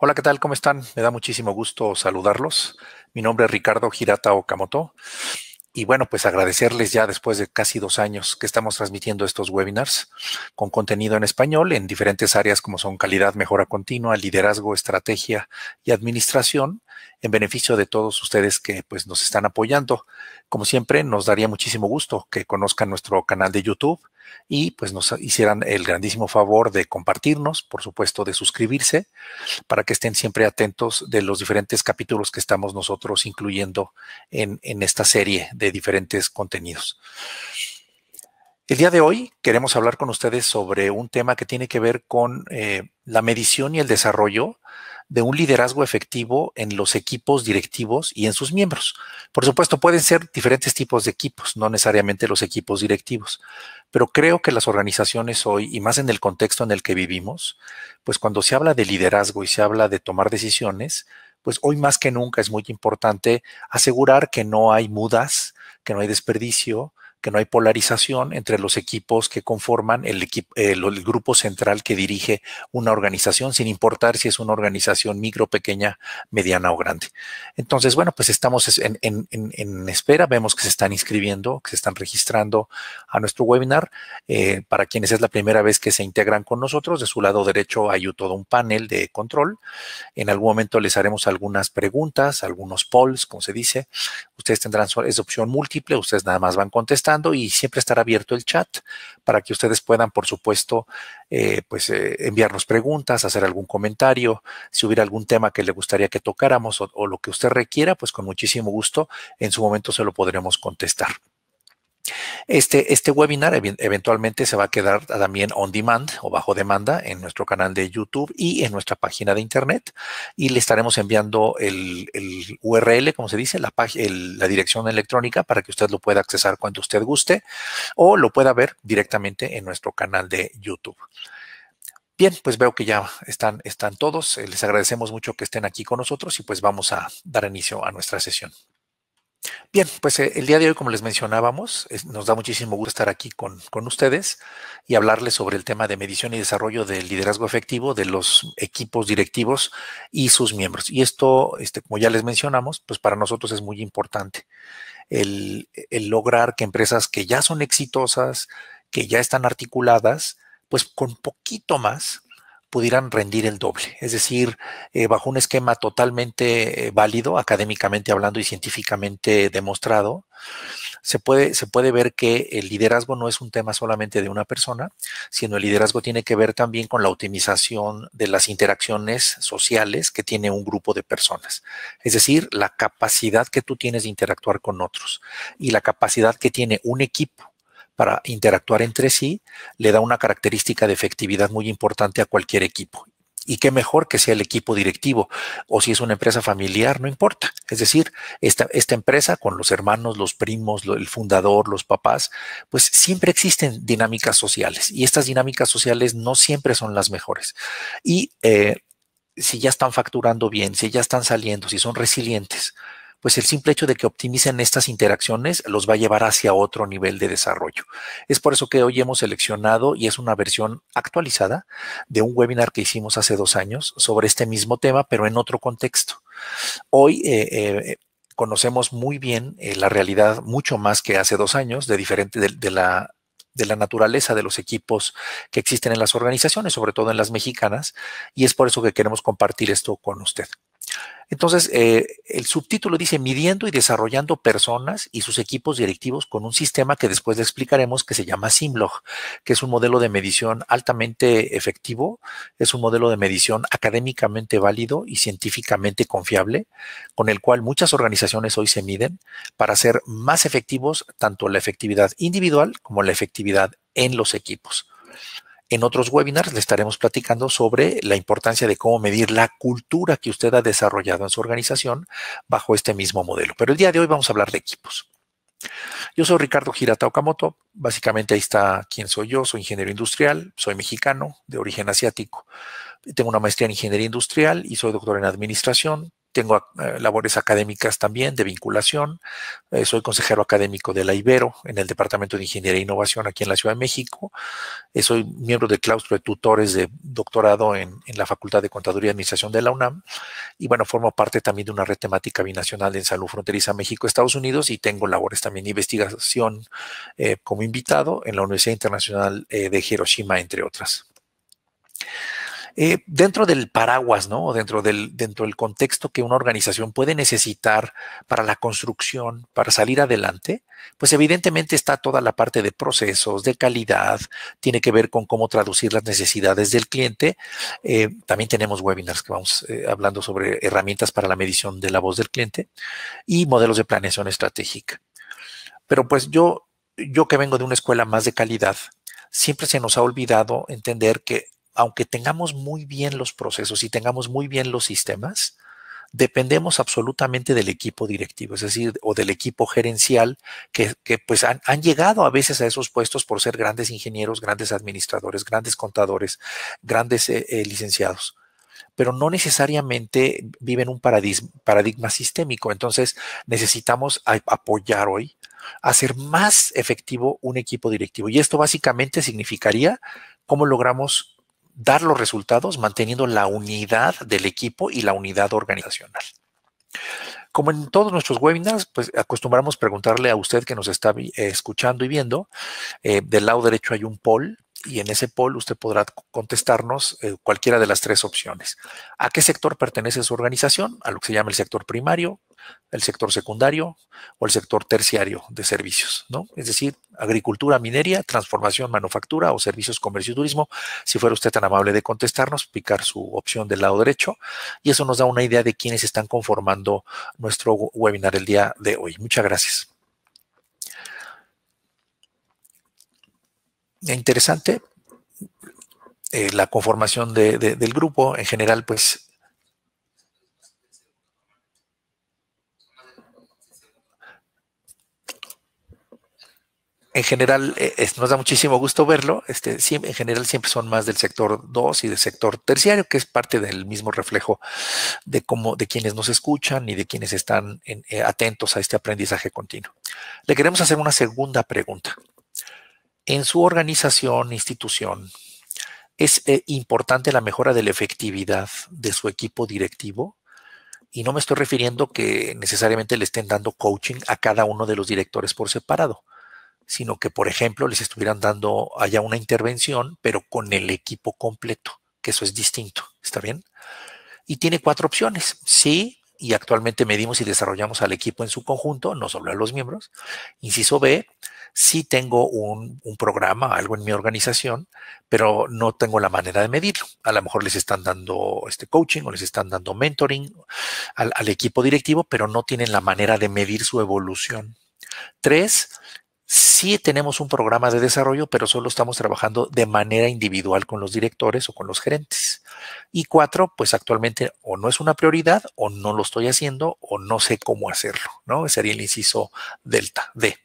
Hola, ¿qué tal? ¿Cómo están? Me da muchísimo gusto saludarlos. Mi nombre es Ricardo Girata Okamoto. Y bueno, pues agradecerles ya después de casi dos años que estamos transmitiendo estos webinars con contenido en español en diferentes áreas como son calidad, mejora continua, liderazgo, estrategia y administración, en beneficio de todos ustedes que pues nos están apoyando. Como siempre, nos daría muchísimo gusto que conozcan nuestro canal de YouTube y pues nos hicieran el grandísimo favor de compartirnos, por supuesto de suscribirse, para que estén siempre atentos de los diferentes capítulos que estamos nosotros incluyendo en, en esta serie de diferentes contenidos. El día de hoy queremos hablar con ustedes sobre un tema que tiene que ver con eh, la medición y el desarrollo de un liderazgo efectivo en los equipos directivos y en sus miembros. Por supuesto, pueden ser diferentes tipos de equipos, no necesariamente los equipos directivos, pero creo que las organizaciones hoy, y más en el contexto en el que vivimos, pues cuando se habla de liderazgo y se habla de tomar decisiones, pues hoy más que nunca es muy importante asegurar que no hay mudas, que no hay desperdicio, que no hay polarización entre los equipos que conforman el, eh, el, grupo central que dirige una organización, sin importar si es una organización micro, pequeña, mediana o grande. Entonces, bueno, pues estamos en, espera, vemos que se están inscribiendo, que se están registrando a nuestro webinar. Eh, para quienes es la primera vez que se integran con nosotros, de su lado derecho hay todo un panel de control. En algún momento les haremos algunas preguntas, algunos polls, como se dice. Ustedes tendrán, es opción múltiple, ustedes nada más van a contestar y siempre estará abierto el chat para que ustedes puedan, por supuesto, eh, pues eh, enviarnos preguntas, hacer algún comentario, si hubiera algún tema que le gustaría que tocáramos o lo que usted requiera, pues con muchísimo gusto en su momento se lo podremos contestar. Este, este webinar eventualmente se va a quedar también on demand o bajo demanda en nuestro canal de YouTube y en nuestra página de internet y le estaremos enviando el, URL, como se dice, la, la dirección electrónica para que usted lo pueda accesar cuando usted guste o lo pueda ver directamente en nuestro canal de YouTube. Bien, pues veo que ya están, están todos. Les agradecemos mucho que estén aquí con nosotros y pues vamos a dar inicio a nuestra sesión. Bien, pues eh, el día de hoy, como les mencionábamos, nos da muchísimo gusto estar aquí con, ustedes y hablarles sobre el tema de medición y desarrollo del liderazgo efectivo de los equipos directivos y sus miembros. Y esto, este, como ya les mencionamos, pues para nosotros es muy importante el lograr que empresas que ya son exitosas, que ya están articuladas, pues con poquito más pudieran rendir el doble, es decir, eh, bajo un esquema totalmente eh, válido, académicamente hablando y científicamente demostrado, se puede, se puede ver que el liderazgo no es un tema solamente de una persona, sino el liderazgo tiene que ver también con la optimización de las interacciones sociales que tiene un grupo de personas. Es decir, la capacidad que tú tienes de interactuar con otros y la capacidad que tiene un equipo para interactuar entre sí, le da una característica de efectividad muy importante a cualquier equipo. Y qué mejor que sea el equipo directivo o si es una empresa familiar, no importa. Es decir, esta, esta empresa con los hermanos, los primos, el fundador, los papás, pues siempre existen dinámicas sociales y estas dinámicas sociales no siempre son las mejores. Y eh, si ya están facturando bien, si ya están saliendo, si son resilientes, pues el simple hecho de que optimicen estas interacciones los va a llevar hacia otro nivel de desarrollo. Es por eso que hoy hemos seleccionado, y es una versión actualizada, de un webinar que hicimos hace dos años sobre este mismo tema, pero en otro contexto. Hoy eh, eh, conocemos muy bien eh, la realidad, mucho más que hace dos años, de, diferente, de la naturaleza de los equipos que existen en las organizaciones, sobre todo en las mexicanas, y es por eso que queremos compartir esto con usted. Entonces, eh, el subtítulo dice, midiendo y desarrollando personas y sus equipos directivos con un sistema que después le explicaremos que se llama Simlog, que es un modelo de medición altamente efectivo, es un modelo de medición académicamente válido y científicamente confiable, con el cual muchas organizaciones hoy se miden para ser más efectivos tanto la efectividad individual como la efectividad en los equipos. En otros webinars le estaremos platicando sobre la importancia de cómo medir la cultura que usted ha desarrollado en su organización bajo este mismo modelo. Pero el día de hoy vamos a hablar de equipos. Yo soy Ricardo Girata Okamoto, básicamente ahí está quién soy yo, soy ingeniero industrial, soy mexicano de origen asiático, tengo una maestría en ingeniería industrial y soy doctor en administración, tengo eh, labores académicas también de vinculación. Eh, soy consejero académico de la Ibero en el Departamento de Ingeniería e Innovación aquí en la Ciudad de México. Eh, soy miembro del claustro de tutores de doctorado en, la Facultad de Contaduría y Administración de la UNAM. Y bueno, formo parte también de una red temática binacional en salud fronteriza México-Estados Unidos y tengo labores también de investigación como invitado en la Universidad Internacional de Hiroshima, entre otras. Eh, dentro del paraguas, ¿no? Dentro del, dentro del contexto que una organización puede necesitar para la construcción, para salir adelante, pues evidentemente está toda la parte de procesos, de calidad, tiene que ver con cómo traducir las necesidades del cliente. Eh, también tenemos webinars que vamos eh, hablando sobre herramientas para la medición de la voz del cliente y modelos de planeación estratégica. Pero pues yo, yo que vengo de una escuela más de calidad, siempre se nos ha olvidado entender que aunque tengamos muy bien los procesos y tengamos muy bien los sistemas, dependemos absolutamente del equipo directivo, es decir, o del equipo gerencial, que, pues han, llegado a veces a esos puestos por ser grandes ingenieros, grandes administradores, grandes contadores, grandes eh, eh, licenciados pero no necesariamente viven un paradigma, sistémico. Entonces necesitamos apoyar hoy, hacer más efectivo un equipo directivo. Y esto básicamente significaría cómo logramos dar los resultados manteniendo la unidad del equipo y la unidad organizacional. Como en todos nuestros webinars, pues acostumbramos preguntarle a usted que nos está eh, escuchando y viendo. Eh, del lado derecho hay un poll y en ese poll usted podrá contestarnos eh, cualquiera de las tres opciones. ¿A qué sector pertenece su organización? A lo que se llama el sector primario, el sector secundario o el sector terciario de servicios, ¿no? Es decir, agricultura, minería, transformación, manufactura o servicios, comercio y turismo. Si fuera usted tan amable de contestarnos, picar su opción del lado derecho y eso nos da una idea de quiénes están conformando nuestro webinar el día de hoy. Muchas gracias. Interesante eh, la conformación del grupo. En general, pues en general eh, nos da muchísimo gusto verlo. Este, en general siempre son más del sector 2 y del sector terciario, que es parte del mismo reflejo de cómo, de quienes nos escuchan y de quienes están eh, atentos a este aprendizaje continuo. Le queremos hacer una segunda pregunta. En su organización, institución, ¿es eh, importante la mejora de la efectividad de su equipo directivo? Y no me estoy refiriendo que necesariamente le estén dando coaching a cada uno de los directores por separado, sino que, por ejemplo, les estuvieran dando allá una intervención, pero con el equipo completo, que eso es distinto, ¿está bien? Y tiene cuatro opciones, sí, y actualmente medimos y desarrollamos al equipo en su conjunto, no solo a los miembros. Inciso B, sí tengo un, programa, algo en mi organización, pero no tengo la manera de medirlo. A lo mejor les están dando este coaching o les están dando mentoring al equipo directivo, pero no tienen la manera de medir su evolución. Tres, Sí tenemos un programa de desarrollo, pero solo estamos trabajando de manera individual con los directores o con los gerentes. Y cuatro, pues actualmente o no es una prioridad o no lo estoy haciendo o no sé cómo hacerlo, ¿no? Sería el inciso delta D.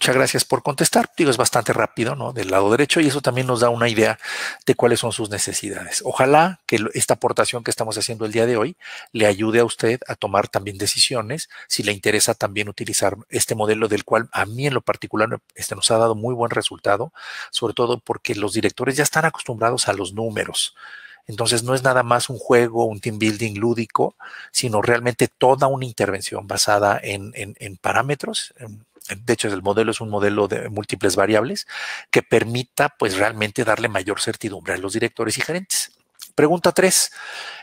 Muchas gracias por contestar. Digo, es bastante rápido, ¿no? Del lado derecho y eso también nos da una idea de cuáles son sus necesidades. Ojalá que esta aportación que estamos haciendo el día de hoy le ayude a usted a tomar también decisiones, si le interesa también utilizar este modelo del cual a mí en lo particular este nos ha dado muy buen resultado, sobre todo porque los directores ya están acostumbrados a los números. Entonces no es nada más un juego, un team building lúdico, sino realmente toda una intervención basada en, parámetros, de hecho el modelo es un modelo de múltiples variables que permita pues realmente darle mayor certidumbre a los directores y gerentes. Pregunta 3.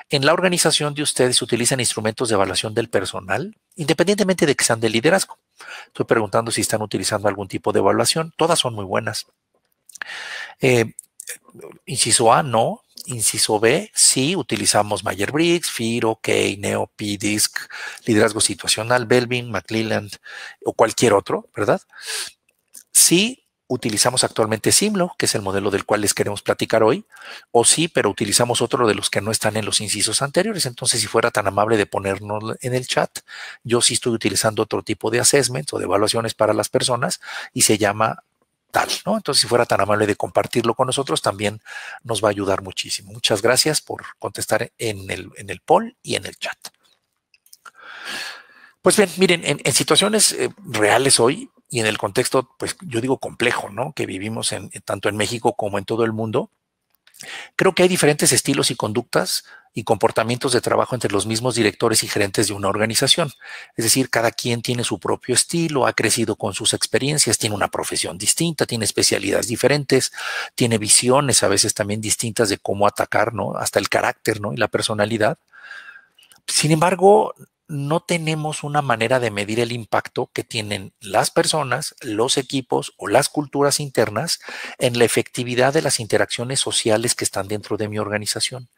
¿En la organización de ustedes utilizan instrumentos de evaluación del personal, independientemente de que sean de liderazgo? Estoy preguntando si están utilizando algún tipo de evaluación. Todas son muy buenas. Eh, inciso A, no inciso B, sí, utilizamos Mayer-Briggs, FIRO, OK, NEO, PDISC, liderazgo situacional, Belvin, MacLeland o cualquier otro, ¿verdad? Sí, utilizamos actualmente Simlo, que es el modelo del cual les queremos platicar hoy, o sí, pero utilizamos otro de los que no están en los incisos anteriores. Entonces, si fuera tan amable de ponernos en el chat, yo sí estoy utilizando otro tipo de assessments o de evaluaciones para las personas y se llama entonces, si fuera tan amable de compartirlo con nosotros, también nos va a ayudar muchísimo. Muchas gracias por contestar en el, en el poll y en el chat. Pues bien, miren, en, situaciones eh, reales hoy y en el contexto, pues yo digo complejo, ¿no? Que vivimos en, tanto en México como en todo el mundo, Creo que hay diferentes estilos y conductas y comportamientos de trabajo entre los mismos directores y gerentes de una organización. Es decir, cada quien tiene su propio estilo, ha crecido con sus experiencias, tiene una profesión distinta, tiene especialidades diferentes, tiene visiones a veces también distintas de cómo atacar, ¿no? Hasta el carácter, ¿no? Y la personalidad. Sin embargo, no tenemos una manera de medir el impacto que tienen las personas, los equipos o las culturas internas en la efectividad de las interacciones sociales que están dentro de mi organización.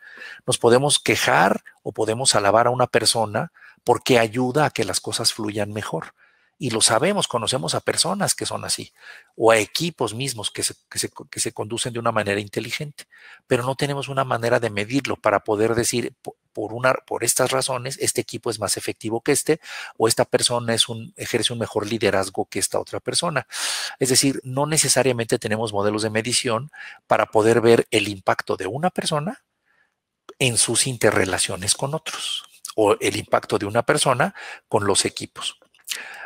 Nos podemos quejar o podemos alabar a una persona porque ayuda a que las cosas fluyan mejor. Y lo sabemos, conocemos a personas que son así, o a equipos mismos que se, que se conducen de una manera inteligente, pero no tenemos una manera de medirlo para poder decir, por, estas razones, este equipo es más efectivo que este o esta persona es ejerce un mejor liderazgo que esta otra persona. Es decir, no necesariamente tenemos modelos de medición para poder ver el impacto de una persona en sus interrelaciones con otros o el impacto de una persona con los equipos.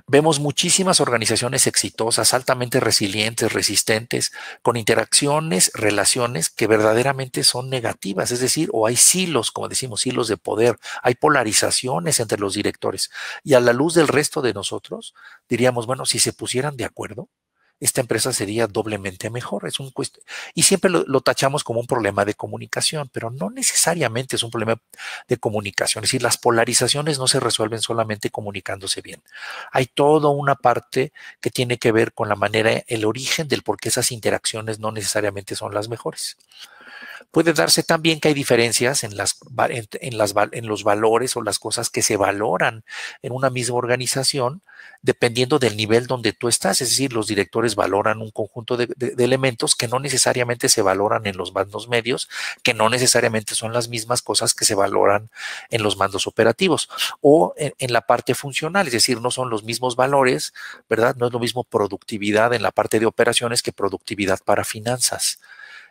Vemos muchísimas organizaciones exitosas, altamente resilientes, resistentes, con interacciones, relaciones que verdaderamente son negativas, es decir, o hay silos, como decimos, silos de poder, hay polarizaciones entre los directores. Y a la luz del resto de nosotros, diríamos, bueno, si se pusieran de acuerdo, esta empresa sería doblemente mejor. Es un y siempre lo, lo, tachamos como un problema de comunicación, pero no necesariamente es un problema de comunicación. Es decir, las polarizaciones no se resuelven solamente comunicándose bien. Hay toda una parte que tiene que ver con la manera, el origen del por qué esas interacciones no necesariamente son las mejores. Puede darse también que hay diferencias en, los valores o las cosas que se valoran en una misma organización, dependiendo del nivel donde tú estás. Es decir, los directores valoran un conjunto de, elementos que no necesariamente se valoran en los mandos medios, que no necesariamente son las mismas cosas que se valoran en los mandos operativos o en, la parte funcional. Es decir, no son los mismos valores, ¿verdad? No es lo mismo productividad en la parte de operaciones que productividad para finanzas.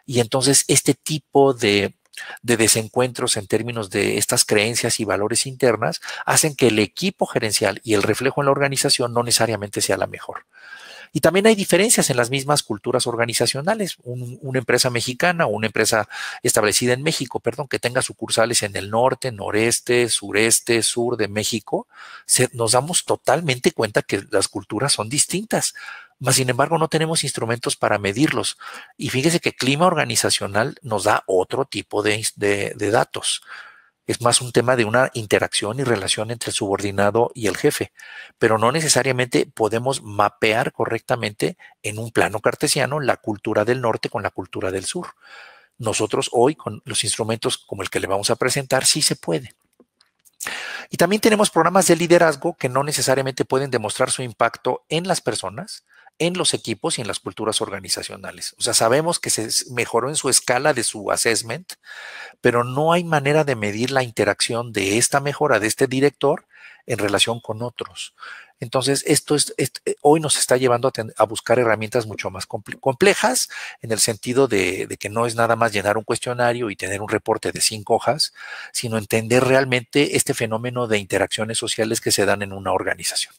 Y entonces este tipo de, desencuentros en términos de estas creencias y valores internas hacen que el equipo gerencial y el reflejo en la organización no necesariamente sea la mejor. Y también hay diferencias en las mismas culturas organizacionales. una empresa mexicana o una empresa establecida en México, perdón, que tenga sucursales en el norte, noreste, sureste, sur de México, nos damos totalmente cuenta que las culturas son distintas mas sin embargo no tenemos instrumentos para medirlos. Y fíjese que clima organizacional nos da otro tipo de, de datos. Es más un tema de una interacción y relación entre el subordinado y el jefe, pero no necesariamente podemos mapear correctamente en un plano cartesiano la cultura del norte con la cultura del sur. Nosotros hoy, con los instrumentos como el que le vamos a presentar, sí se puede. Y también tenemos programas de liderazgo que no necesariamente pueden demostrar su impacto en las personas, en los equipos y en las culturas organizacionales. O sea, sabemos que se mejoró en su escala de su assessment, pero no hay manera de medir la interacción de esta mejora de este director en relación con otros. Entonces, esto es, eh, hoy nos está llevando a, buscar herramientas mucho más complejas en el sentido de que no es nada más llenar un cuestionario y tener un reporte de cinco hojas, sino entender realmente este fenómeno de interacciones sociales que se dan en una organización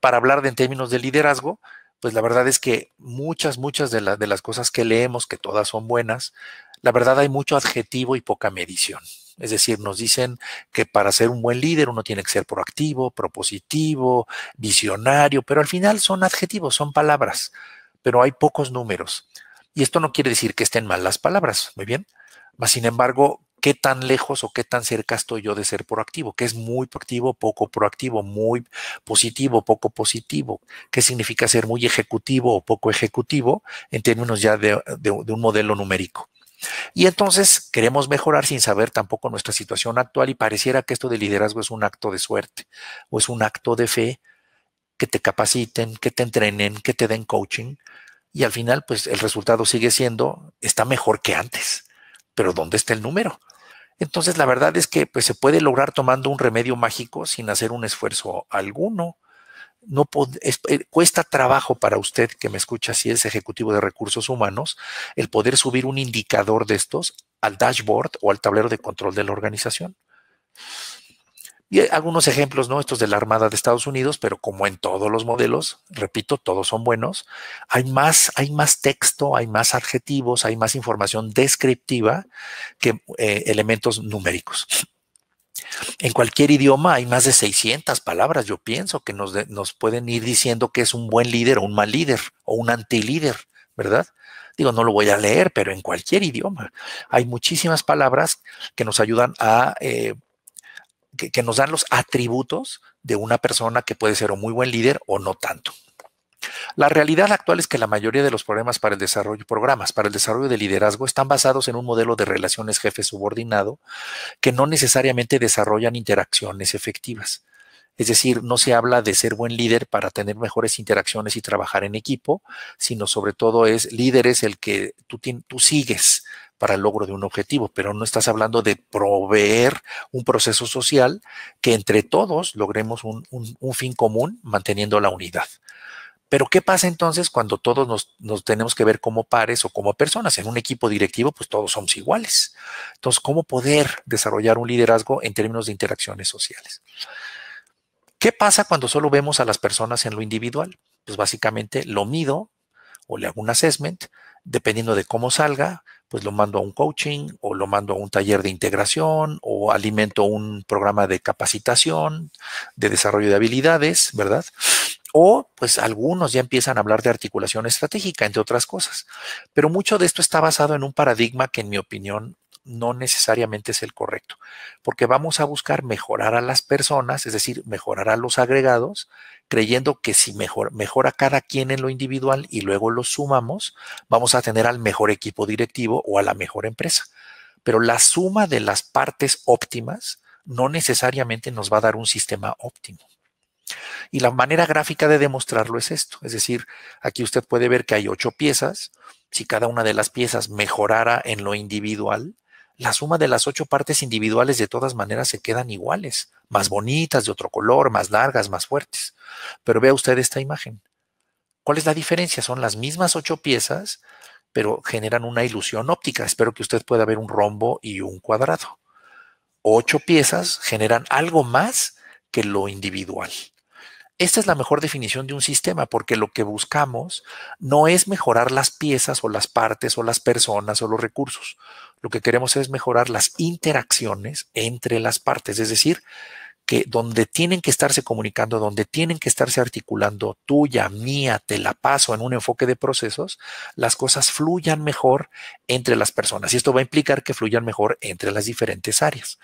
para hablar de, en términos de liderazgo, pues la verdad es que muchas, muchas de, las de las cosas que leemos, que todas son buenas, la verdad hay mucho adjetivo y poca medición. Es decir, nos dicen que para ser un buen líder uno tiene que ser proactivo, propositivo, visionario, pero al final son adjetivos, son palabras, pero hay pocos números. Y esto no quiere decir que estén mal las palabras, muy bien. Mas, sin embargo, qué tan lejos o qué tan cerca estoy yo de ser proactivo, que es muy proactivo, poco proactivo, muy positivo, poco positivo, qué significa ser muy ejecutivo o poco ejecutivo en términos ya de, de un modelo numérico. Y entonces queremos mejorar sin saber tampoco nuestra situación actual y pareciera que esto de liderazgo es un acto de suerte o es un acto de fe que te capaciten, que te entrenen, que te den coaching y al final pues el resultado sigue siendo está mejor que antes pero ¿dónde está el número? Entonces, la verdad es que pues, se puede lograr tomando un remedio mágico sin hacer un esfuerzo alguno. No eh, cuesta trabajo para usted que me escucha si es ejecutivo de recursos humanos el poder subir un indicador de estos al dashboard o al tablero de control de la organización. Y algunos ejemplos, ¿no? Estos de la Armada de Estados Unidos, pero como en todos los modelos, repito, todos son buenos. Hay más, hay más texto, hay más adjetivos, hay más información descriptiva que eh, elementos numéricos. En cualquier idioma hay más de 600 palabras, yo pienso, que nos, pueden ir diciendo que es un buen líder o un mal líder o un antilíder, ¿verdad? Digo, no lo voy a leer, pero en cualquier idioma hay muchísimas palabras que nos ayudan a... Eh, que, nos dan los atributos de una persona que puede ser un muy buen líder o no tanto. La realidad actual es que la mayoría de los programas para el desarrollo, programas para el desarrollo de liderazgo están basados en un modelo de relaciones jefe-subordinado que no necesariamente desarrollan interacciones efectivas. Es decir, no se habla de ser buen líder para tener mejores interacciones y trabajar en equipo, sino sobre todo es líder es el que tú, tú sigues, para el logro de un objetivo, pero no estás hablando de proveer un proceso social que entre todos logremos un, fin común manteniendo la unidad. Pero ¿qué pasa entonces cuando todos nos, nos, tenemos que ver como pares o como personas? En un equipo directivo, pues todos somos iguales. Entonces, ¿cómo poder desarrollar un liderazgo en términos de interacciones sociales? ¿Qué pasa cuando solo vemos a las personas en lo individual? Pues básicamente lo mido o le hago un assessment, dependiendo de cómo salga, pues lo mando a un coaching o lo mando a un taller de integración o alimento un programa de capacitación, de desarrollo de habilidades, ¿verdad? O pues algunos ya empiezan a hablar de articulación estratégica, entre otras cosas. Pero mucho de esto está basado en un paradigma que en mi opinión no necesariamente es el correcto, porque vamos a buscar mejorar a las personas, es decir, mejorar a los agregados, creyendo que si mejor, mejora cada quien en lo individual y luego lo sumamos, vamos a tener al mejor equipo directivo o a la mejor empresa. Pero la suma de las partes óptimas no necesariamente nos va a dar un sistema óptimo. Y la manera gráfica de demostrarlo es esto. Es decir, aquí usted puede ver que hay ocho piezas. Si cada una de las piezas mejorara en lo individual, la suma de las ocho partes individuales de todas maneras se quedan iguales, más bonitas, de otro color, más largas, más fuertes. Pero vea usted esta imagen. ¿Cuál es la diferencia? Son las mismas ocho piezas, pero generan una ilusión óptica. Espero que usted pueda ver un rombo y un cuadrado. Ocho piezas generan algo más que lo individual. Esta es la mejor definición de un sistema porque lo que buscamos no es mejorar las piezas o las partes o las personas o los recursos. Lo que queremos es mejorar las interacciones entre las partes, es decir, que donde tienen que estarse comunicando, donde tienen que estarse articulando tuya, mía, te la paso en un enfoque de procesos, las cosas fluyan mejor entre las personas. Y esto va a implicar que fluyan mejor entre las diferentes áreas.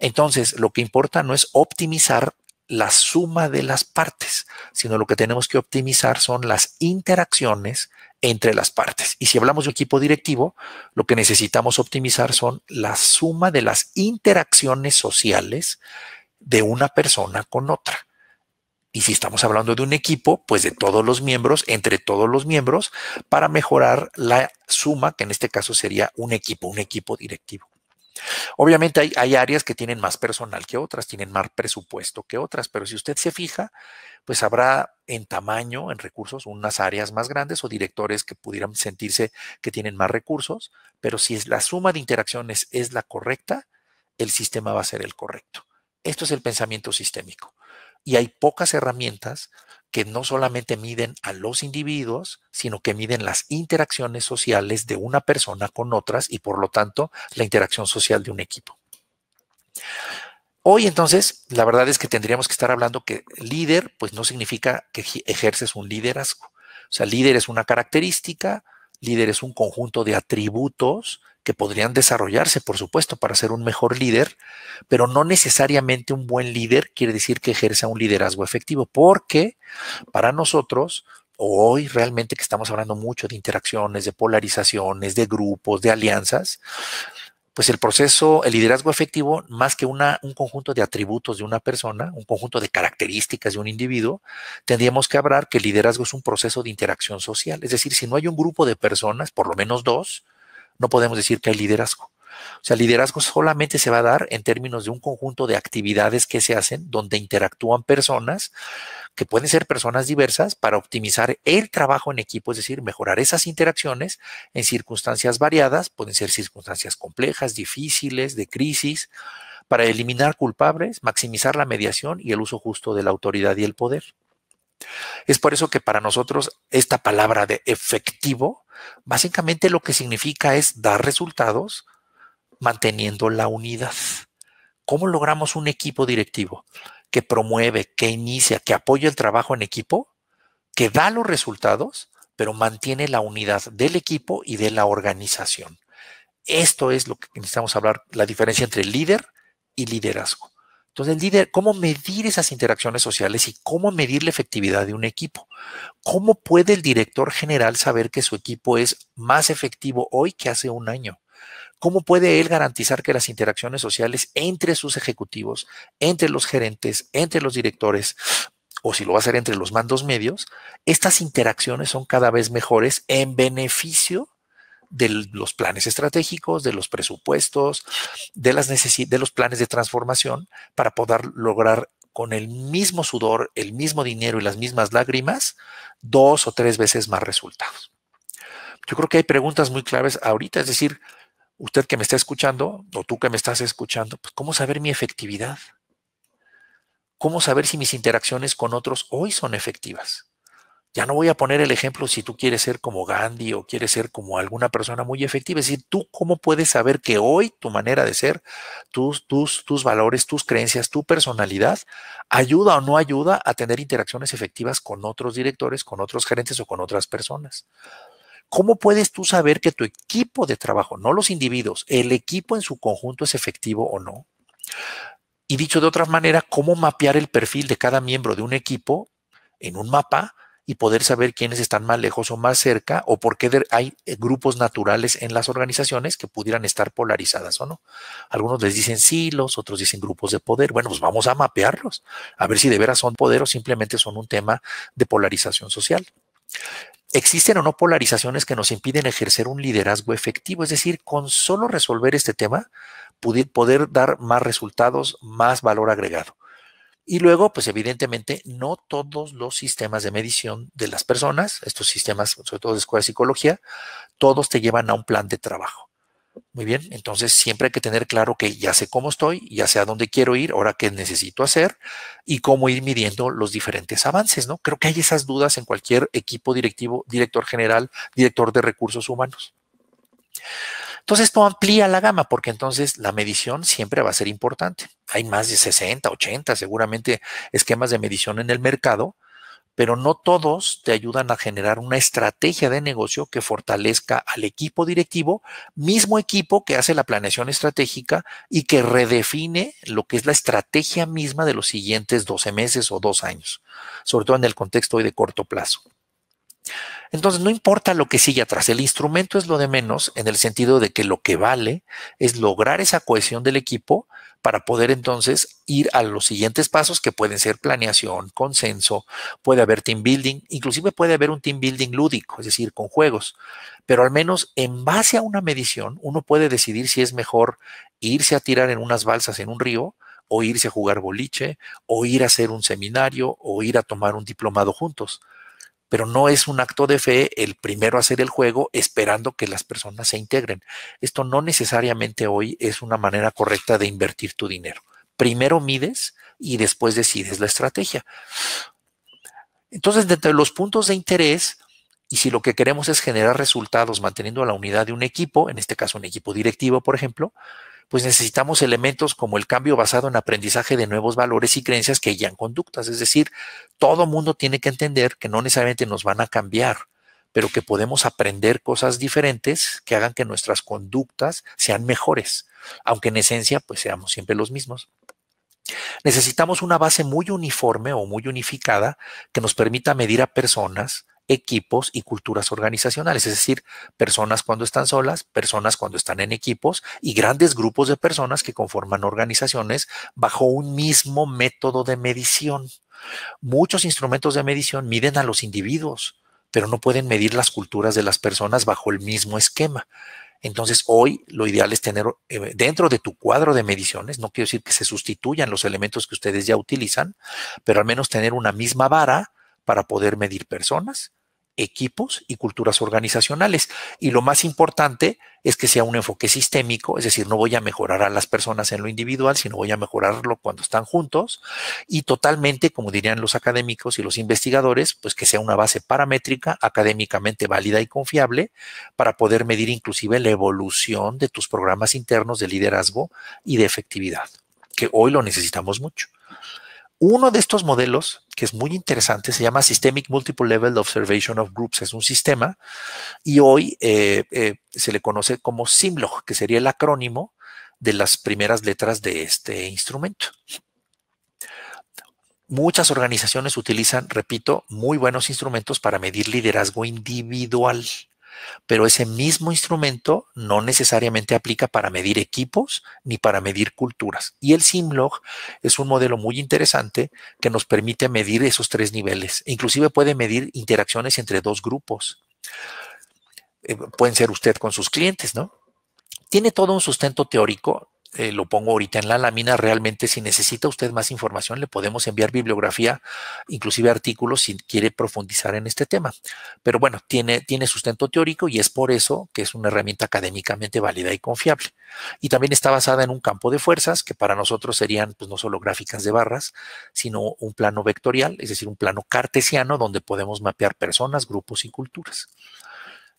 Entonces, lo que importa no es optimizar la suma de las partes, sino lo que tenemos que optimizar son las interacciones entre las partes. Y si hablamos de equipo directivo, lo que necesitamos optimizar son la suma de las interacciones sociales de una persona con otra. Y si estamos hablando de un equipo, pues de todos los miembros, entre todos los miembros, para mejorar la suma, que en este caso sería un equipo, un equipo directivo. Obviamente hay, áreas que tienen más personal que otras, tienen más presupuesto que otras, pero si usted se fija, pues habrá en tamaño, en recursos, unas áreas más grandes o directores que pudieran sentirse que tienen más recursos, pero si es la suma de interacciones es la correcta, el sistema va a ser el correcto. Esto es el pensamiento sistémico. Y hay pocas herramientas que no solamente miden a los individuos, sino que miden las interacciones sociales de una persona con otras y por lo tanto la interacción social de un equipo. Hoy entonces, la verdad es que tendríamos que estar hablando que líder, pues no significa que ejerces un liderazgo. O sea, líder es una característica, líder es un conjunto de atributos que podrían desarrollarse, por supuesto, para ser un mejor líder, pero no necesariamente un buen líder quiere decir que ejerza un liderazgo efectivo, porque para nosotros, hoy realmente que estamos hablando mucho de interacciones, de polarizaciones, de grupos, de alianzas, pues el proceso, el liderazgo efectivo, más que una, un conjunto de atributos de una persona, un conjunto de características de un individuo, tendríamos que hablar que el liderazgo es un proceso de interacción social. Es decir, si no hay un grupo de personas, por lo menos dos, no podemos decir que hay liderazgo. O sea, el liderazgo solamente se va a dar en términos de un conjunto de actividades que se hacen donde interactúan personas que pueden ser personas diversas para optimizar el trabajo en equipo, es decir, mejorar esas interacciones en circunstancias variadas, pueden ser circunstancias complejas, difíciles, de crisis, para eliminar culpables, maximizar la mediación y el uso justo de la autoridad y el poder. Es por eso que para nosotros esta palabra de efectivo, básicamente lo que significa es dar resultados manteniendo la unidad. ¿Cómo logramos un equipo directivo? que promueve, que inicia, que apoya el trabajo en equipo, que da los resultados, pero mantiene la unidad del equipo y de la organización. Esto es lo que necesitamos hablar, la diferencia entre líder y liderazgo. Entonces, el líder, ¿cómo medir esas interacciones sociales y cómo medir la efectividad de un equipo? ¿Cómo puede el director general saber que su equipo es más efectivo hoy que hace un año? ¿Cómo puede él garantizar que las interacciones sociales entre sus ejecutivos, entre los gerentes, entre los directores, o si lo va a hacer entre los mandos medios, estas interacciones son cada vez mejores en beneficio de los planes estratégicos, de los presupuestos, de, las de los planes de transformación para poder lograr con el mismo sudor, el mismo dinero y las mismas lágrimas, dos o tres veces más resultados. Yo creo que hay preguntas muy claves ahorita, es decir, usted que me está escuchando o tú que me estás escuchando, pues cómo saber mi efectividad. ¿Cómo saber si mis interacciones con otros hoy son efectivas? Ya no voy a poner el ejemplo si tú quieres ser como Gandhi o quieres ser como alguna persona muy efectiva. Es decir, tú cómo puedes saber que hoy tu manera de ser, tus, tus, tus valores, tus creencias, tu personalidad, ayuda o no ayuda a tener interacciones efectivas con otros directores, con otros gerentes o con otras personas. ¿Cómo puedes tú saber que tu equipo de trabajo, no los individuos, el equipo en su conjunto es efectivo o no? Y dicho de otra manera, ¿cómo mapear el perfil de cada miembro de un equipo en un mapa y poder saber quiénes están más lejos o más cerca o por qué hay eh, grupos naturales en las organizaciones que pudieran estar polarizadas o no. Algunos les dicen silos, otros dicen grupos de poder. Bueno, pues vamos a mapearlos, a ver si de veras son poder o simplemente son un tema de polarización social existen o no polarizaciones que nos impiden ejercer un liderazgo efectivo. Es decir, con solo resolver este tema, poder dar más resultados, más valor agregado. Y luego, pues evidentemente, no todos los sistemas de medición de las personas, estos sistemas, sobre todo de escuela de psicología, todos te llevan a un plan de trabajo. Muy bien, entonces siempre hay que tener claro que ya sé cómo estoy, ya sé a dónde quiero ir, ahora qué necesito hacer y cómo ir midiendo los diferentes avances, ¿no? Creo que hay esas dudas en cualquier equipo directivo, director general, director de recursos humanos. Entonces esto amplía la gama porque entonces la medición siempre va a ser importante. Hay más de 60, 80 seguramente esquemas de medición en el mercado pero no todos te ayudan a generar una estrategia de negocio que fortalezca al equipo directivo, mismo equipo que hace la planeación estratégica y que redefine lo que es la estrategia misma de los siguientes 12 meses o dos años, sobre todo en el contexto hoy de corto plazo. Entonces, no importa lo que sigue atrás, el instrumento es lo de menos en el sentido de que lo que vale es lograr esa cohesión del equipo para poder entonces ir a los siguientes pasos que pueden ser planeación, consenso, puede haber team building, inclusive puede haber un team building lúdico, es decir, con juegos, pero al menos en base a una medición uno puede decidir si es mejor irse a tirar en unas balsas en un río o irse a jugar boliche, o ir a hacer un seminario, o ir a tomar un diplomado juntos pero no es un acto de fe el primero hacer el juego esperando que las personas se integren. Esto no necesariamente hoy es una manera correcta de invertir tu dinero. Primero mides y después decides la estrategia. Entonces, dentro de los puntos de interés, y si lo que queremos es generar resultados manteniendo la unidad de un equipo, en este caso un equipo directivo, por ejemplo, pues necesitamos elementos como el cambio basado en aprendizaje de nuevos valores y creencias que guían conductas. Es decir, todo mundo tiene que entender que no necesariamente nos van a cambiar, pero que podemos aprender cosas diferentes que hagan que nuestras conductas sean mejores, aunque en esencia pues seamos siempre los mismos. Necesitamos una base muy uniforme o muy unificada que nos permita medir a personas, equipos y culturas organizacionales, es decir, personas cuando están solas, personas cuando están en equipos y grandes grupos de personas que conforman organizaciones bajo un mismo método de medición. Muchos instrumentos de medición miden a los individuos, pero no pueden medir las culturas de las personas bajo el mismo esquema. Entonces, hoy lo ideal es tener eh, dentro de tu cuadro de mediciones, no quiero decir que se sustituyan los elementos que ustedes ya utilizan, pero al menos tener una misma vara para poder medir personas, equipos y culturas organizacionales. Y lo más importante es que sea un enfoque sistémico, es decir, no voy a mejorar a las personas en lo individual, sino voy a mejorarlo cuando están juntos y totalmente, como dirían los académicos y los investigadores, pues que sea una base paramétrica, académicamente válida y confiable para poder medir inclusive la evolución de tus programas internos de liderazgo y de efectividad, que hoy lo necesitamos mucho. Uno de estos modelos, que es muy interesante, se llama Systemic Multiple Level Observation of Groups. Es un sistema y hoy eh, eh, se le conoce como SIMLOG, que sería el acrónimo de las primeras letras de este instrumento. Muchas organizaciones utilizan, repito, muy buenos instrumentos para medir liderazgo individual pero ese mismo instrumento no necesariamente aplica para medir equipos ni para medir culturas. Y el Simlog es un modelo muy interesante que nos permite medir esos tres niveles. Inclusive puede medir interacciones entre dos grupos. Eh, pueden ser usted con sus clientes, ¿no? Tiene todo un sustento teórico, eh, lo pongo ahorita en la lámina, realmente si necesita usted más información, le podemos enviar bibliografía, inclusive artículos si quiere profundizar en este tema. Pero bueno, tiene, tiene sustento teórico y es por eso que es una herramienta académicamente válida y confiable. Y también está basada en un campo de fuerzas, que para nosotros serían pues, no solo gráficas de barras, sino un plano vectorial, es decir, un plano cartesiano donde podemos mapear personas, grupos y culturas.